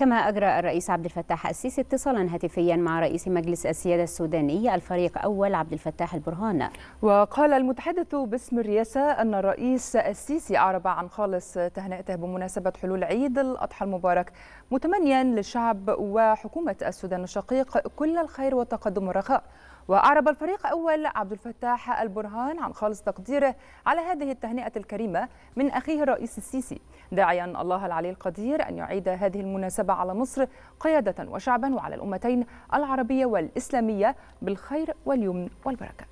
كما أجرى الرئيس عبد الفتاح السيسي اتصالا هاتفيا مع رئيس مجلس السيادة السوداني الفريق أول عبد الفتاح البرهان وقال المتحدث باسم الرئاسة أن الرئيس السيسي أعرب عن خالص تهنئته بمناسبة حلول عيد الأضحى المبارك متمنيا للشعب وحكومة السودان الشقيق كل الخير والتقدم والرخاء وأعرب الفريق أول عبد الفتاح البرهان عن خالص تقديره على هذه التهنئة الكريمة من أخيه الرئيس السيسي داعيا الله العلي القدير أن يعيد هذه المناسبة على مصر قيادة وشعبا وعلى الأمتين العربية والإسلامية بالخير واليمن والبركة